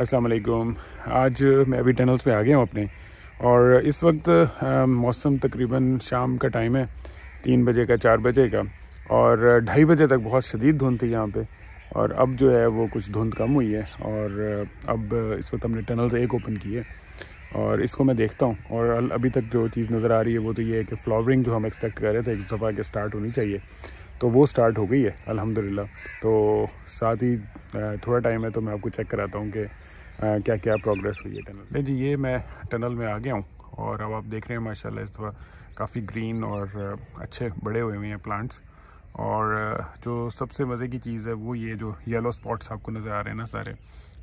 असलकुम आज मैं अभी टनल्स पे आ गया हूँ अपने और इस वक्त मौसम तकरीबन शाम का टाइम है तीन बजे का चार बजे का और ढाई बजे तक बहुत शदीद धुंध थी यहाँ पे और अब जो है वो कुछ धुंध कम हुई है और अब इस वक्त हमने टनल्स एक ओपन की है और इसको मैं देखता हूँ और अभी तक जो चीज़ नज़र आ रही है वो तो ये है कि फ्लावरिंग जो हम एक्सपेक्ट कर रहे थे एक दफ़ा के स्टार्ट होनी चाहिए तो वो स्टार्ट हो गई है अल्हम्दुलिल्लाह तो साथ ही थोड़ा टाइम है तो मैं आपको चेक कराता हूँ कि क्या क्या प्रोग्रेस हुई है टनल नहीं जी ये मैं टनल में आ गया हूँ और अब आप देख रहे हैं माशाल्लाह इस वक्त काफ़ी ग्रीन और अच्छे बड़े हुए हुए हैं प्लांट्स और जो सबसे मज़े की चीज़ है वो ये जो येलो स्पॉट्स आपको नज़र आ रहे हैं ना सारे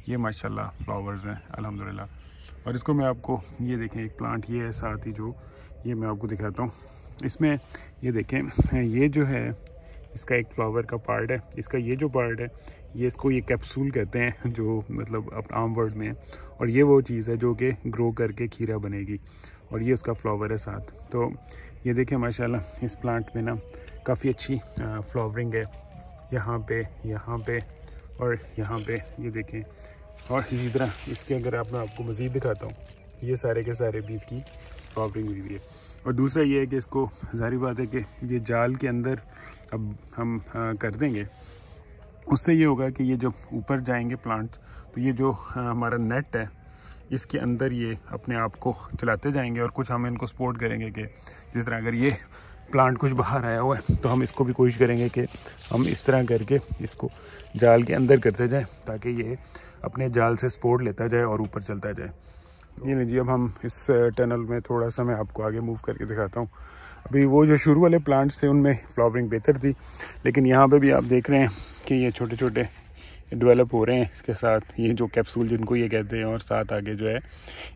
ये माशाल्लाह फ्लावर्स हैं अल्हम्दुलिल्लाह और इसको मैं आपको ये देखें एक प्लांट ये है साथ ही जो ये मैं आपको दिखाता हूँ इसमें ये देखें ये जो है इसका एक फ्लावर का पार्ट है इसका ये जो पार्ट है ये इसको ये कैप्सूल कहते हैं जो मतलब अपने आम वर्ड में है और ये वो चीज़ है जो कि ग्रो करके खीरा बनेगी और ये उसका फ्लावर है साथ तो ये देखें माशाल्लाह इस प्लांट में ना काफ़ी अच्छी फ्लावरिंग है यहाँ पे यहाँ पे और यहाँ पे ये देखें और इसी तरह इसके अगर आप मैं आपको मज़ीद दिखाता हूँ ये सारे के सारे भी इसकी फ्लावरिंग हुई हुई है और दूसरा ये है कि इसको जारी बात है कि ये जाल के अंदर अब हम आ, कर देंगे उससे ये होगा कि ये जब ऊपर जाएंगे प्लांट्स तो ये जो हमारा नेट है इसके अंदर ये अपने आप को चलाते जाएंगे और कुछ हम इनको सपोर्ट करेंगे कि जिस तरह अगर ये प्लांट कुछ बाहर आया हुआ है तो हम इसको भी कोशिश करेंगे कि हम इस तरह करके इसको जाल के अंदर करते जाएं ताकि ये अपने जाल से सपोर्ट लेता जाए और ऊपर चलता जाए तो- ये नहीं जी अब हम इस टनल uh, में थोड़ा सा मैं आपको आगे मूव करके दिखाता हूँ अभी वो जो शुरू वाले प्लांट्स थे उनमें फ्लावरिंग बेहतर थी लेकिन यहाँ पे भी आप देख रहे हैं कि ये छोटे छोटे डेवलप हो रहे हैं इसके साथ ये जो कैप्सूल जिनको ये कहते हैं और साथ आगे जो है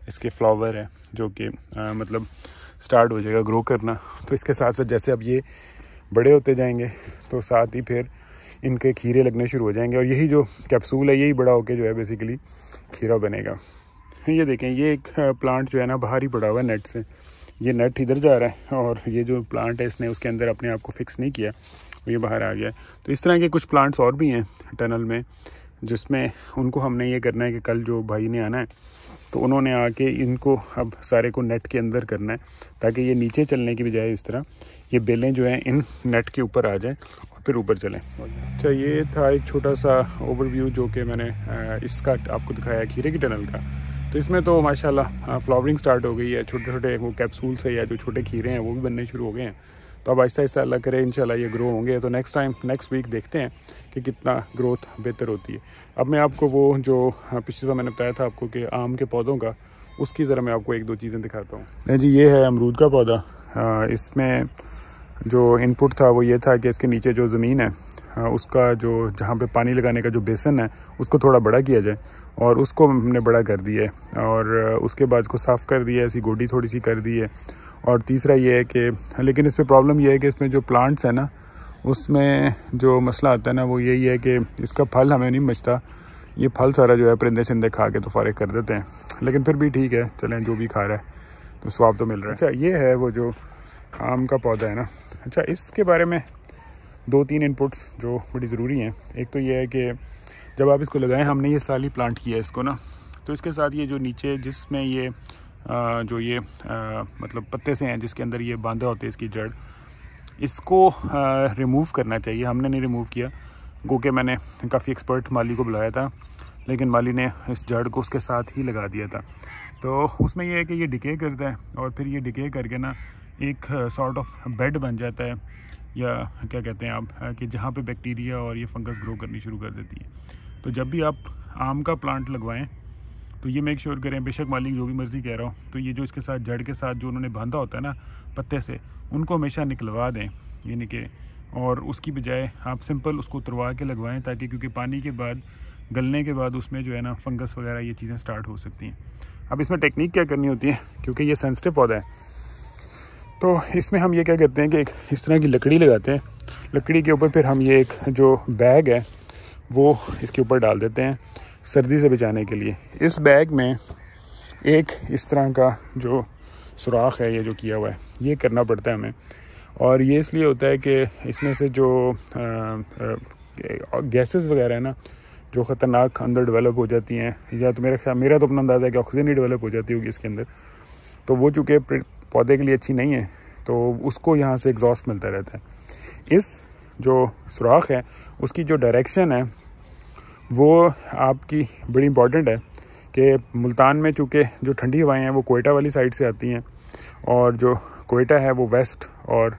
इसके फ्लावर है जो कि uh, मतलब स्टार्ट हो जाएगा ग्रो करना तो इसके साथ साथ जैसे अब ये बड़े होते जाएंगे तो साथ ही फिर इनके खीरे लगने शुरू हो जाएंगे और यही जो कैप्सूल है यही बड़ा होकर जो है बेसिकली खीरा बनेगा ये देखें ये एक प्लांट जो है ना बाहर ही पड़ा हुआ है नेट से ये नेट इधर जा रहा है और ये जो प्लांट है इसने उसके अंदर अपने आप को फिक्स नहीं किया ये बाहर आ गया तो इस तरह के कुछ प्लांट्स और भी हैं टनल में जिसमें उनको हमने ये करना है कि कल जो भाई ने आना है तो उन्होंने आके इनको अब सारे को नेट के अंदर करना है ताकि ये नीचे चलने की बजाय इस तरह ये बेलें जो हैं इन नेट के ऊपर आ जाएं और फिर ऊपर चलें अच्छा ये था एक छोटा सा ओवरव्यू जो कि मैंने इसका आपको दिखाया खीरे की टनल का तो इसमें तो माशाल्लाह फ्लावरिंग स्टार्ट हो गई है छोटे छोटे वो कैप्सूल से या जो छोटे खीरे हैं वो भी बनने शुरू हो गए हैं तो अब आहिस्ता आहिस्ता अल्लाह करें इंशाल्लाह ये ग्रो होंगे तो नेक्स्ट टाइम नेक्स्ट वीक देखते हैं कि कितना ग्रोथ बेहतर होती है अब मैं आपको वो जो पिछली बार मैंने बताया था आपको कि आम के पौधों का उसकी ज़रा मैं आपको एक दो चीज़ें दिखाता हूँ जी ये है अमरूद का पौधा इसमें जो इनपुट था वो ये था कि इसके नीचे जो ज़मीन है उसका जो जहाँ पे पानी लगाने का जो बेसन है उसको थोड़ा बड़ा किया जाए और उसको हमने बड़ा कर दिया है और उसके बाद उसको साफ़ कर दिया ऐसी गोडी थोड़ी सी कर दी है और तीसरा ये है कि लेकिन इस पर प्रॉब्लम यह है कि इसमें जो प्लांट्स हैं ना उसमें जो मसला आता है ना वो यही है कि इसका फल हमें नहीं बचता ये फल सारा जो है परिंदे सिंदे खा के तो फारे कर देते हैं लेकिन फिर भी ठीक है चलें जो भी खा रहा है तो स्वाब तो मिल रहा है अच्छा ये है वो जो आम का पौधा है ना अच्छा इसके बारे में दो तीन इनपुट्स जो बड़ी ज़रूरी हैं एक तो ये है कि जब आप इसको लगाएं हमने ये साल ही प्लांट किया है इसको ना तो इसके साथ ये जो नीचे जिसमें ये जो ये मतलब पत्ते से हैं जिसके अंदर ये बांधा होते हैं इसकी जड़ इसको रिमूव करना चाहिए हमने नहीं रिमूव किया गो के मैंने काफ़ी एक्सपर्ट माली को बुलाया था लेकिन माली ने इस जड़ को उसके साथ ही लगा दिया था तो उसमें यह है कि ये डिके करता है और फिर ये डिके करके ना एक सॉर्ट ऑफ बेड बन जाता है या क्या कहते हैं आप कि जहाँ पे बैक्टीरिया और ये फंगस ग्रो करनी शुरू कर देती है तो जब भी आप आम का प्लांट लगवाएं तो ये मेक श्योर करें बेशक मालिक जो भी मर्ज़ी कह रहा हूँ तो ये जो इसके साथ जड़ के साथ जो उन्होंने बांधा होता है ना पत्ते से उनको हमेशा निकलवा दें यानी कि और उसकी बजाय आप सिंपल उसको उतरवा के लगवाएं ताकि क्योंकि पानी के बाद गलने के बाद उसमें जो है ना फंगस वगैरह ये चीज़ें स्टार्ट हो सकती हैं अब इसमें टेक्निक क्या करनी होती है क्योंकि ये सेंसिटिव पौधा है तो इसमें हम ये क्या करते हैं कि एक इस तरह की लकड़ी लगाते हैं लकड़ी के ऊपर फिर हम ये एक जो बैग है वो इसके ऊपर डाल देते हैं सर्दी से बचाने के लिए इस बैग में एक इस तरह का जो सुराख है ये जो किया हुआ है ये करना पड़ता है हमें और ये इसलिए होता है कि इसमें से जो गैसेस वगैरह है ना जो ख़तरनाक अंदर डेवलप हो जाती हैं या तो मेरा ख्याल मेरा तो अपना अंदाज़ा है कि ऑक्सीजन ही डेवलप हो जाती होगी इसके अंदर तो वो चूँकि पौधे के लिए अच्छी नहीं है तो उसको यहाँ से एग्जॉस्ट मिलता रहता है इस जो सुराख है उसकी जो डायरेक्शन है वो आपकी बड़ी इम्पॉर्टेंट है कि मुल्तान में चूँकि जो ठंडी हवाएं हैं वो कोयटा वाली साइड से आती हैं और जो कोयटा है वो वेस्ट और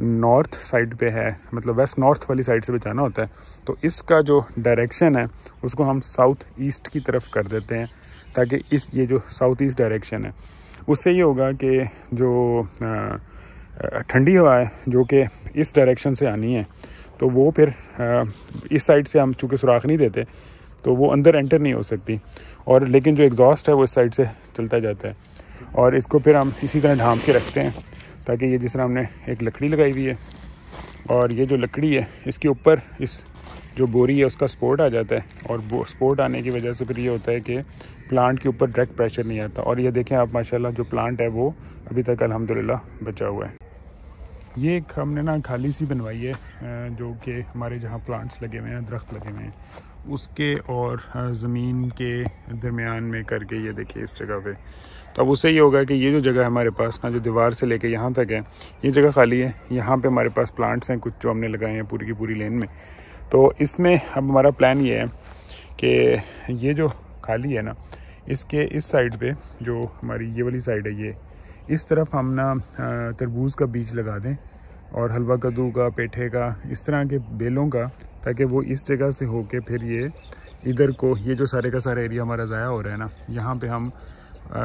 नॉर्थ साइड पे है मतलब वेस्ट नॉर्थ वाली साइड से बचाना होता है तो इसका जो डायरेक्शन है उसको हम साउथ ईस्ट की तरफ कर देते हैं ताकि इस ये जो साउथ ईस्ट डायरेक्शन है उससे ये होगा कि जो ठंडी हवा है जो कि इस डायरेक्शन से आनी है तो वो फिर इस साइड से हम चूँकि सुराख नहीं देते तो वो अंदर एंटर नहीं हो सकती और लेकिन जो एग्जॉस्ट है वो इस साइड से चलता जाता है और इसको फिर हम इसी तरह ढाम के रखते हैं ताकि ये जिस तरह हमने एक लकड़ी लगाई हुई है और ये जो लकड़ी है इसके ऊपर इस जो बोरी है उसका स्पोर्ट आ जाता है और स्पोर्ट आने की वजह से फिर ये होता है कि प्लांट के ऊपर डायरेक्ट प्रेशर नहीं आता और ये देखें आप माशाल्लाह जो प्लांट है वो अभी तक अल्हम्दुलिल्लाह बचा हुआ है ये एक हमने ना खाली सी बनवाई है जो कि हमारे जहाँ प्लांट्स लगे हुए हैं दरख्त लगे हुए हैं उसके और ज़मीन के दरमियान में करके ये देखिए इस जगह पर तो अब उससे ये होगा कि ये जो जगह है हमारे पास ना जो दीवार से लेके यहाँ तक है ये जगह खाली है यहाँ पे हमारे पास प्लांट्स हैं कुछ जो हमने लगाए हैं पूरी की पूरी लेन में तो इसमें अब हमारा प्लान ये है कि ये जो खाली है ना इसके इस साइड पे जो हमारी ये वाली साइड है ये इस तरफ हम ना तरबूज का बीज लगा दें और हलवा कद्दू का पेठे का इस तरह के बेलों का ताकि वो इस जगह से होके फिर ये इधर को ये जो सारे का सारा एरिया हमारा ज़ाया हो रहा है ना यहाँ पे हम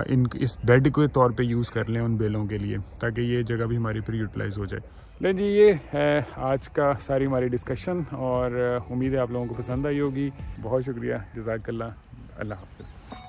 इन इस बेड के तौर पे यूज़ कर लें उन बेलों के लिए ताकि ये जगह भी हमारी फिर यूटिलाइज़ हो जाए ले जी ये है आज का सारी हमारी डिस्कशन और उम्मीद है आप लोगों को पसंद आई होगी बहुत शुक्रिया जजाकल्ला अल्लाह हाफ़